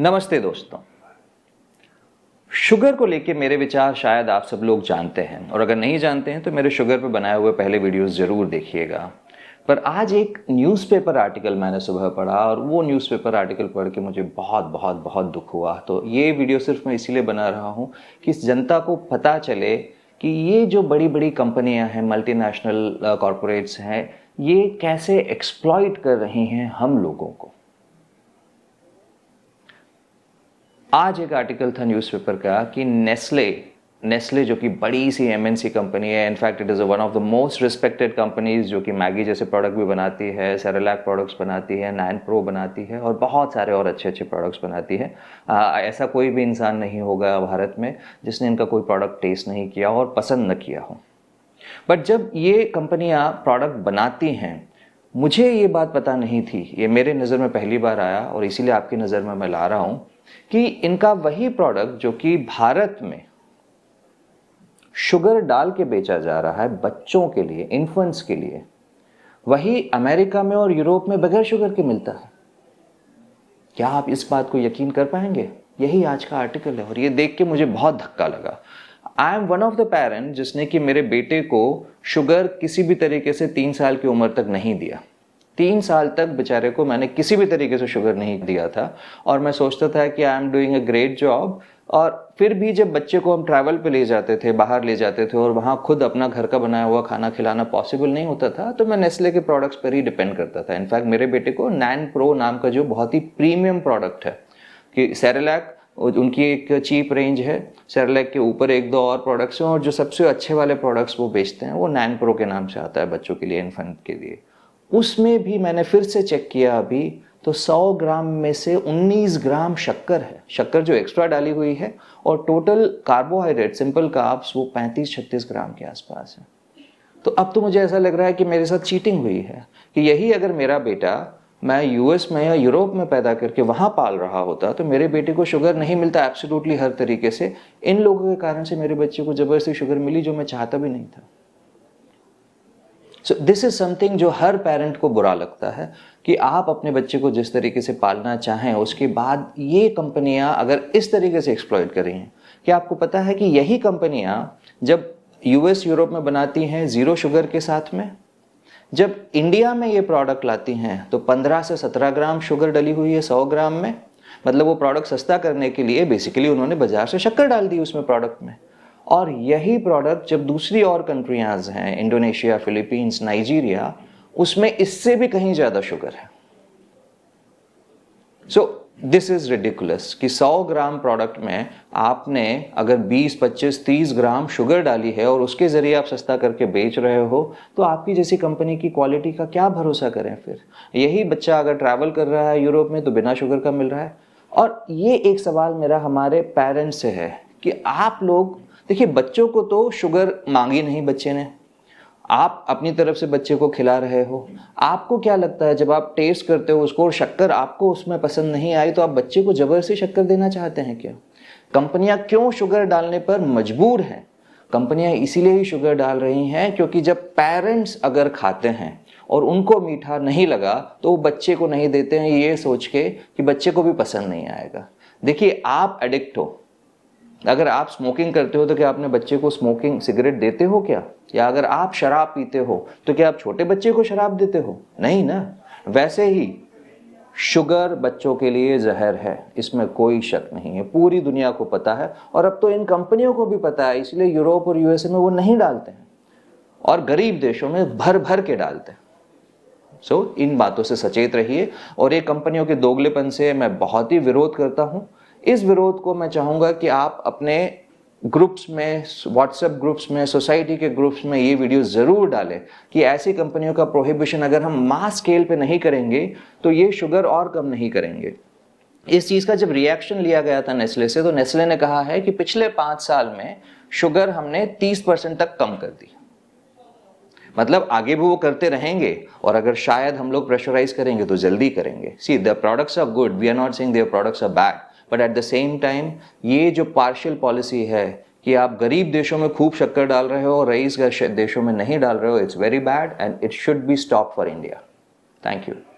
नमस्ते दोस्तों शुगर को लेके मेरे विचार शायद आप सब लोग जानते हैं और अगर नहीं जानते हैं तो मेरे शुगर पर बनाए हुए पहले वीडियोस ज़रूर देखिएगा पर आज एक न्यूज़पेपर आर्टिकल मैंने सुबह पढ़ा और वो न्यूज़पेपर आर्टिकल पढ़ के मुझे बहुत बहुत बहुत दुख हुआ तो ये वीडियो सिर्फ मैं इसीलिए बना रहा हूँ कि जनता को पता चले कि ये जो बड़ी बड़ी कंपनियां हैं मल्टीनेशनल कॉरपोरेट्स uh, हैं ये कैसे एक्सप्लॉइट कर रही हैं हम लोगों को आज एक आर्टिकल था न्यूज़पेपर का कि नेस्ले नेस्ले जो कि बड़ी सी एम कंपनी है in fact it is one of the most respected companies जो कि मैगी जैसे प्रोडक्ट भी बनाती है सेरेलैक प्रोडक्ट्स बनाती है नाइन प्रो बनाती है और बहुत सारे और अच्छे अच्छे प्रोडक्ट्स बनाती है आ, ऐसा कोई भी इंसान नहीं होगा भारत में जिसने इनका कोई प्रोडक्ट टेस्ट नहीं किया और पसंद न किया हो बट जब ये कंपनियाँ प्रोडक्ट बनाती हैं मुझे ये बात पता नहीं थी ये मेरे नज़र में पहली बार आया और इसीलिए आपकी नज़र में मैं ला रहा हूँ कि इनका वही प्रोडक्ट जो कि भारत में शुगर डाल के बेचा जा रहा है बच्चों के लिए इन्फेंट्स के लिए वही अमेरिका में और यूरोप में बगैर शुगर के मिलता है क्या आप इस बात को यकीन कर पाएंगे यही आज का आर्टिकल है और ये देख के मुझे बहुत धक्का लगा I am one of the parent जिसने कि मेरे बेटे को शुगर किसी भी तरीके से तीन साल की उम्र तक नहीं दिया तीन साल तक बेचारे को मैंने किसी भी तरीके से शुगर नहीं दिया था और मैं सोचता था कि I am doing a great job और फिर भी जब बच्चे को हम ट्रैवल पे ले जाते थे बाहर ले जाते थे और वहाँ खुद अपना घर का बनाया हुआ खाना खिलाना पॉसिबल नहीं होता था तो मैं नेस्ले के प्रोडक्ट्स पर ही डिपेंड करता था इनफैक्ट मेरे बेटे को नैन प्रो नाम का जो बहुत ही प्रीमियम प्रोडक्ट है कि सेरेलैक उनकी एक चीप रेंज है सेरेलैक के ऊपर एक दो और प्रोडक्ट्स हैं और जो सबसे अच्छे वाले प्रोडक्ट्स वो बेचते हैं वो नैन प्रो के नाम से आता है बच्चों के लिए इन्फेंट के लिए उसमें भी मैंने फिर से चेक किया अभी तो 100 ग्राम में से 19 ग्राम शक्कर है शक्कर जो एक्स्ट्रा डाली हुई है और टोटल कार्बोहाइड्रेट सिंपल कार्ब्स वो 35-36 ग्राम के आसपास है तो अब तो मुझे ऐसा लग रहा है कि मेरे साथ चीटिंग हुई है कि यही अगर मेरा बेटा मैं यूएस में या यूरोप में पैदा करके वहाँ पाल रहा होता तो मेरे बेटे को शुगर नहीं मिलता एब्सोल्युटली हर तरीके से इन लोगों के कारण से मेरे बच्चे को ज़बरदस्ती शुगर मिली जो मैं चाहता भी नहीं था सो दिस इज़ समथिंग जो हर पेरेंट को बुरा लगता है कि आप अपने बच्चे को जिस तरीके से पालना चाहें उसके बाद ये कंपनियां अगर इस तरीके से एक्सप्लॉयट करी हैं क्या आपको पता है कि यही कंपनियां जब यूएस यूरोप में बनाती हैं ज़ीरो शुगर के साथ में जब इंडिया में ये प्रोडक्ट लाती हैं तो 15 से 17 ग्राम शुगर डली हुई है 100 ग्राम में मतलब वो प्रोडक्ट सस्ता करने के लिए बेसिकली उन्होंने बाजार से शक्कर डाल दी उसमें प्रोडक्ट में और यही प्रोडक्ट जब दूसरी और कंट्रियाज हैं इंडोनेशिया फिलीपींस नाइजीरिया उसमें इससे भी कहीं ज़्यादा शुगर है सो दिस इज़ रिडिकुलस कि 100 ग्राम प्रोडक्ट में आपने अगर 20, 25, 30 ग्राम शुगर डाली है और उसके ज़रिए आप सस्ता करके बेच रहे हो तो आपकी जैसी कंपनी की क्वालिटी का क्या भरोसा करें फिर यही बच्चा अगर ट्रैवल कर रहा है यूरोप में तो बिना शुगर का मिल रहा है और ये एक सवाल मेरा हमारे पेरेंट्स से है कि आप लोग देखिए बच्चों को तो शुगर मांगी नहीं बच्चे ने आप अपनी तरफ से बच्चे को खिला रहे हो आपको क्या लगता है जब आप टेस्ट करते हो उसको और शक्कर आपको उसमें पसंद नहीं आई तो आप बच्चे को जबर से शक्कर देना चाहते हैं क्या कंपनियां क्यों शुगर डालने पर मजबूर हैं कंपनियां इसीलिए ही शुगर डाल रही हैं क्योंकि जब पेरेंट्स अगर खाते हैं और उनको मीठा नहीं लगा तो वो बच्चे को नहीं देते हैं ये सोच के कि बच्चे को भी पसंद नहीं आएगा देखिए आप एडिक्ट हो अगर आप स्मोकिंग करते हो तो क्या आपने बच्चे को स्मोकिंग सिगरेट देते हो क्या या अगर आप शराब पीते हो तो क्या आप छोटे बच्चे को शराब देते हो नहीं ना वैसे ही शुगर बच्चों के लिए जहर है इसमें कोई शक नहीं है पूरी दुनिया को पता है और अब तो इन कंपनियों को भी पता है इसलिए यूरोप और यूएसए में वो नहीं डालते हैं और गरीब देशों में भर भर के डालते हैं सो so, इन बातों से सचेत रहिए और ये कंपनियों के दोगलेपन से मैं बहुत ही विरोध करता हूँ इस विरोध को मैं चाहूंगा कि आप अपने ग्रुप्स में व्हाट्सएप ग्रुप्स में सोसाइटी के ग्रुप्स में ये वीडियो ज़रूर डालें कि ऐसी कंपनियों का प्रोहिबिशन अगर हम मास स्केल पे नहीं करेंगे तो ये शुगर और कम नहीं करेंगे इस चीज़ का जब रिएक्शन लिया गया था नेस्ले से तो नेस्ले ने कहा है कि पिछले पाँच साल में शुगर हमने तीस परसेंट तक कम कर दी मतलब आगे भी वो करते रहेंगे और अगर शायद हम लोग प्रेशराइज करेंगे तो जल्दी करेंगे see the products are good we are not saying their products are bad but at the same time ये जो पार्शियल पॉलिसी है कि आप गरीब देशों में खूब शक्कर डाल रहे हो रईस देशों में नहीं डाल रहे हो it's very bad and it should be stop for India thank you